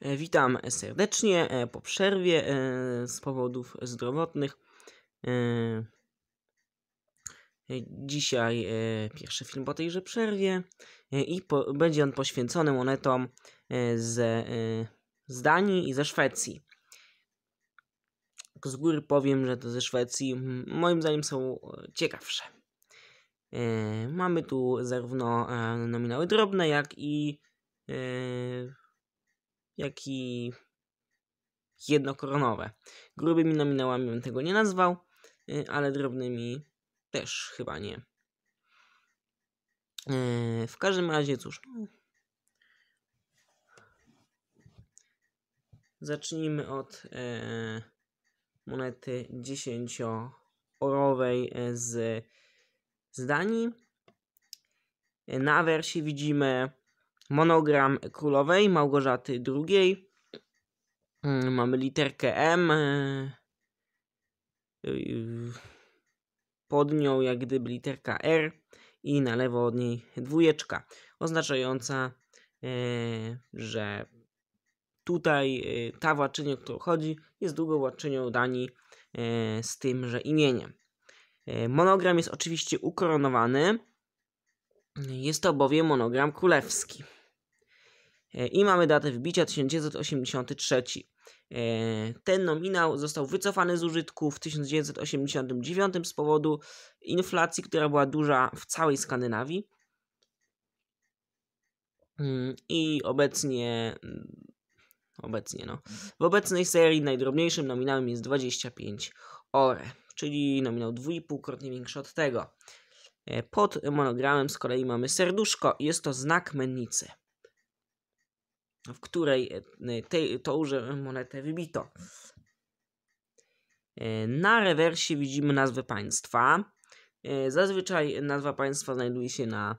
E, witam serdecznie e, po przerwie e, z powodów zdrowotnych. Dzisiaj pierwszy film po tejże przerwie i po, będzie on poświęcony monetom z, z Danii i ze Szwecji. Z góry powiem, że to ze Szwecji moim zdaniem są ciekawsze. Mamy tu zarówno nominały drobne, jak i jak i jednokoronowe. Grubymi nominałami bym tego nie nazwał, y, ale drobnymi też chyba nie. Y, w każdym razie, cóż. No. Zacznijmy od e, monety 10-orowej e, z, z Danii. E, na wersji widzimy monogram królowej Małgorzaty II. Mm, mamy literkę M. Y, y, pod nią jak gdyby literka R i na lewo od niej dwójeczka, oznaczająca, y, że tutaj ta władczyni, o którą chodzi, jest długą władczynią Danii z tymże imieniem. Monogram jest oczywiście ukoronowany. Jest to bowiem monogram królewski. E, i mamy datę wybicia 1983. E, ten nominał został wycofany z użytku w 1989 z powodu inflacji, która była duża w całej Skandynawii. Mm, I obecnie, mm, obecnie no, w obecnej serii najdrobniejszym nominałem jest 25 ore, czyli nominał 2,5-krotnie większy od tego. E, pod monogramem z kolei mamy serduszko, jest to znak mennicy w której e, e, tej, tąże monetę wybito. E, na rewersie widzimy nazwę państwa. Zazwyczaj nazwa państwa znajduje się na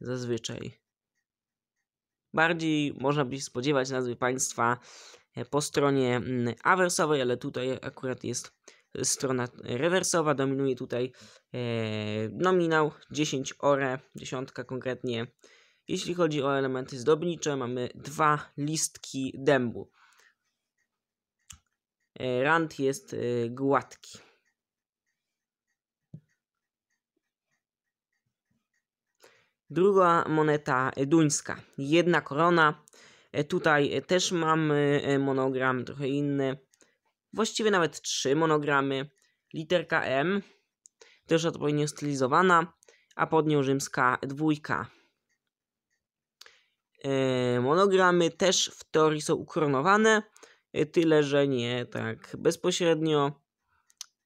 zazwyczaj. Bardziej można by się spodziewać nazwy państwa po stronie mm, awersowej, ale tutaj akurat jest strona rewersowa. Dominuje tutaj nominał 10 ore, dziesiątka konkretnie jeśli chodzi o elementy zdobnicze, mamy dwa listki dębu. E, rand jest e, gładki. Druga moneta e, duńska, jedna korona. Tutaj też mamy monogram trochę inny, właściwie nawet trzy monogramy. Literka M, też odpowiednio stylizowana, a pod nią rzymska dwójka programy też w teorii są ukoronowane, y, tyle że nie tak bezpośrednio.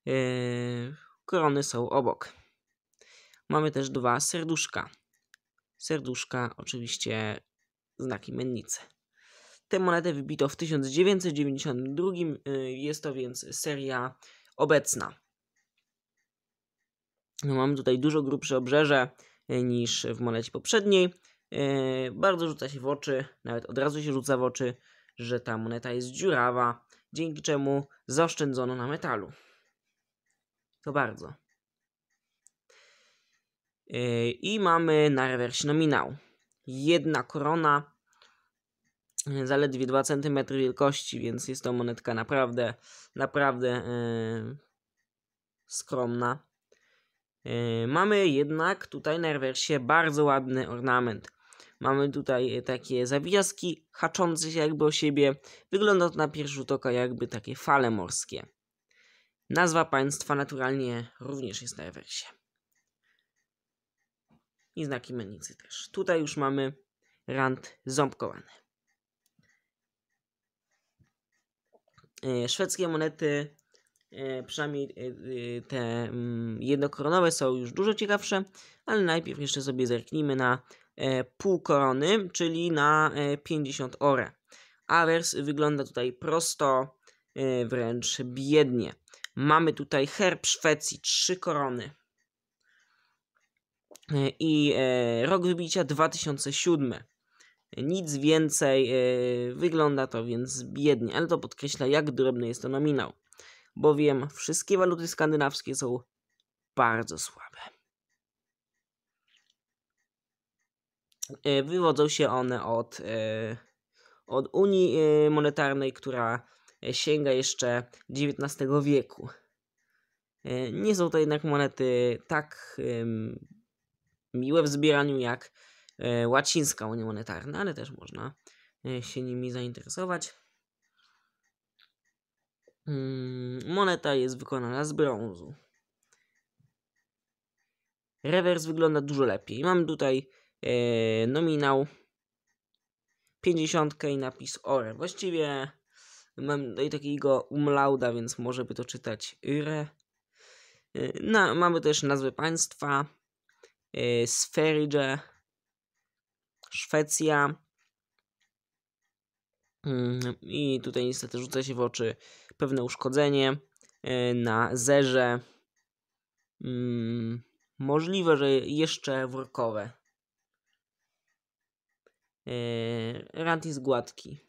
Y, Korony są obok. Mamy też dwa serduszka. Serduszka, oczywiście znaki mennicy. Tę monetę wybito w 1992. Y, jest to więc seria obecna. No, mamy tutaj dużo grubsze obrzeże niż w monecie poprzedniej. Yy, bardzo rzuca się w oczy, nawet od razu się rzuca w oczy, że ta moneta jest dziurawa, dzięki czemu zaoszczędzono na metalu. To bardzo. Yy, I mamy na rewersie nominał. Jedna korona, yy, zaledwie 2 cm wielkości, więc jest to monetka naprawdę, naprawdę yy, skromna. Yy, mamy jednak tutaj na rewersie bardzo ładny ornament. Mamy tutaj e, takie zawijaski haczące się jakby o siebie. Wygląda to na pierwszy rzut oka jakby takie fale morskie. Nazwa państwa naturalnie również jest na rewersie. I znaki mennicy też. Tutaj już mamy rand ząbkowany. E, szwedzkie monety, e, przynajmniej te mm, jednokoronowe są już dużo ciekawsze, ale najpierw jeszcze sobie zerknijmy na E, pół korony, czyli na 50 ore. Avers wygląda tutaj prosto, e, wręcz biednie. Mamy tutaj herb Szwecji, trzy korony. E, I rok wybicia 2007. Nic więcej, wygląda to więc biednie, ale to podkreśla jak drobny jest to nominał, bowiem wszystkie waluty skandynawskie są bardzo słabe. Y, wywodzą się one od, y, od Unii y, Monetarnej, która sięga jeszcze XIX wieku. Nie są to jednak monety tak miłe w zbieraniu jak łacińska unia monetarna, ale też można się nimi zainteresować. Mm, moneta jest wykonana z brązu. Rewers wygląda dużo lepiej. Mam tutaj E, nominał 50 i napis ORE. Właściwie mam tutaj takiego umlauda, więc może by to czytać YRE. no, mamy też nazwy państwa, e, Sferidze. Szwecja, mm, i tutaj niestety rzuca się w oczy pewne uszkodzenie e, na zerze. Mm, możliwe, że jeszcze workowe. Yy, rant jest gładki.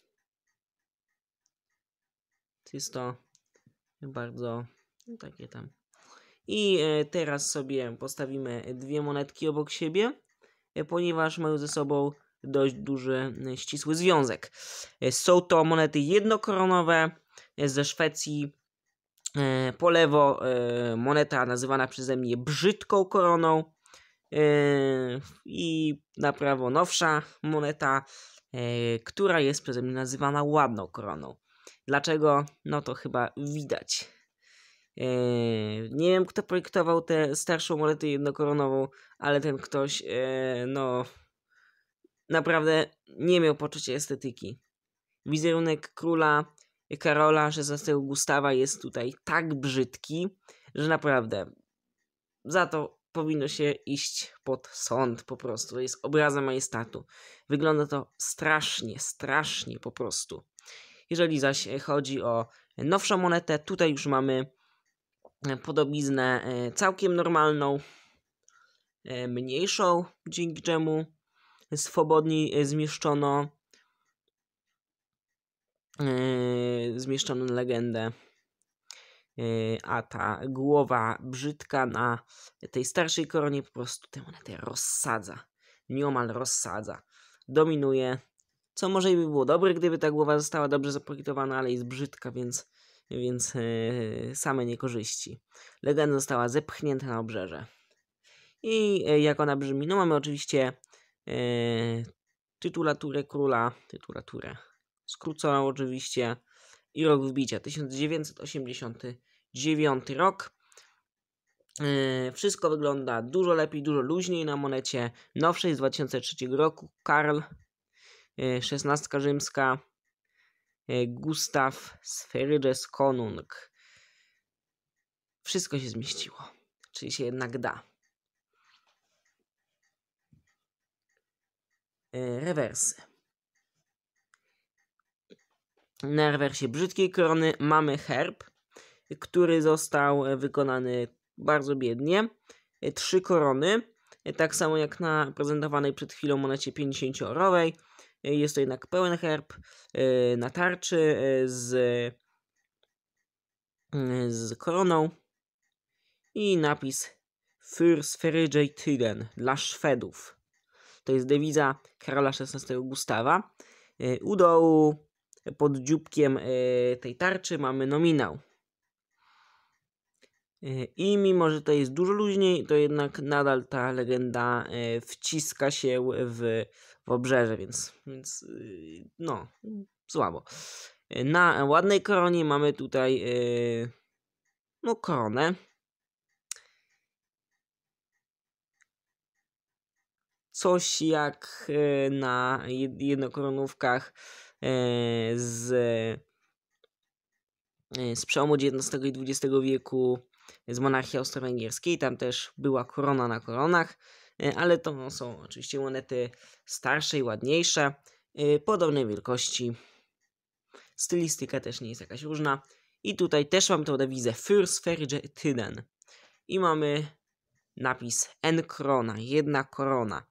Jest to bardzo takie tam. I e, teraz sobie postawimy dwie monetki obok siebie, e, ponieważ mają ze sobą dość duży, e, ścisły związek. Są to monety jednokoronowe ze Szwecji. Po lewo moneta nazywana przeze mnie brzydką koroną, Yy, i na prawo nowsza moneta, yy, która jest przeze mnie nazywana ładną koroną. Dlaczego? No to chyba widać. Yy, nie wiem, kto projektował tę starszą monetę jednokoronową, ale ten ktoś, no, naprawdę nie miał poczucia estetyki. Wizerunek króla Karola XVI Gustawa jest tutaj tak brzydki, że naprawdę za to powinno się iść pod sąd po prostu. To jest obraza majestatu. Wygląda to strasznie, strasznie po prostu. Jeżeli zaś chodzi o nowszą monetę, tutaj już mamy e, podobiznę e, całkiem normalną, e, mniejszą, dzięki czemu swobodniej zmieszczono zmieszczono legendę Y, a ta głowa brzydka na tej starszej koronie po prostu tę monetę rozsadza. Nieomal rozsadza. Dominuje, co może i by było dobre, gdyby ta głowa została dobrze zaprojektowana, ale jest brzydka, więc, więc yy, same niekorzyści. Legenda została zepchnięta na obrzeże. I yy, jak ona brzmi? No mamy oczywiście yy, tytulaturę króla, tytulaturę skróconą oczywiście, i rok wbicia 1989 rok. E, wszystko wygląda dużo lepiej, dużo luźniej na monecie nowszej z 2003 roku. Karl, XVI e, rzymska, e, Gustav Sferyges Konung. Wszystko się zmieściło, czyli się jednak da. rewersy. Na rewersie brzydkiej korony mamy herb, który został e, wykonany bardzo biednie. E, trzy korony, e, tak samo jak na prezentowanej przed chwilą monecie 50-orowej. Jest to jednak pełen herb na tarczy z, z koroną i napis Für Sverige Tyden dla Szwedów. To jest dewiza Karola XVI Gustawa. U dołu pod dzióbkiem e, tej tarczy mamy nominał. E, I mimo, że to jest dużo luźniej, to jednak nadal ta legenda e, wciska się w, w obrzeże, więc, więc no, słabo. Na ładnej koronie mamy tutaj no, koronę. Coś jak na jednokoronówkach E, z, e, z przełomu XIX i XX wieku, z monarchii austro-węgierskiej. Tam też była korona na koronach, e, ale to są oczywiście monety starsze i ładniejsze, podobnej wielkości. Stylistyka też nie jest jakaś różna. I tutaj też mam tą dewizę Fürst Tyden. I mamy napis N korona, jedna korona.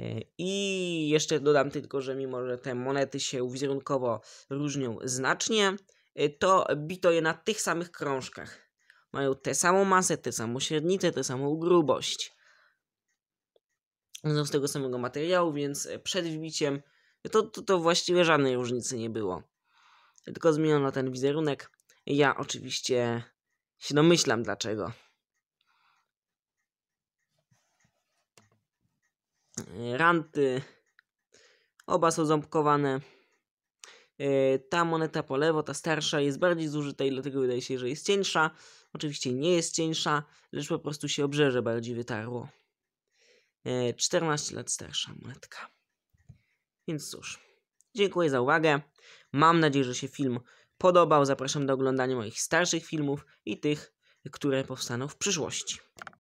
E, I jeszcze dodam tylko, że mimo, że te monety się wizerunkowo różnią znacznie, e, to bito je na tych samych krążkach. Mają tę samą masę, tę samą średnicę, tę samą grubość. Są z tego samego materiału, więc e, przed wbiciem to, to, to właściwie żadnej różnicy nie było. Tylko zmieniono ten wizerunek. Ja oczywiście się domyślam dlaczego. ranty. Oba są ząbkowane. E, ta moneta po lewo, ta starsza, jest bardziej zużyta i dlatego wydaje się, że jest cieńsza. Oczywiście nie jest cieńsza, lecz po prostu się obrzeże bardziej wytarło. 14 e, lat starsza monetka. Więc cóż, dziękuję za uwagę. Mam nadzieję, że się film podobał. Zapraszam do oglądania moich starszych filmów i tych, które powstaną w przyszłości.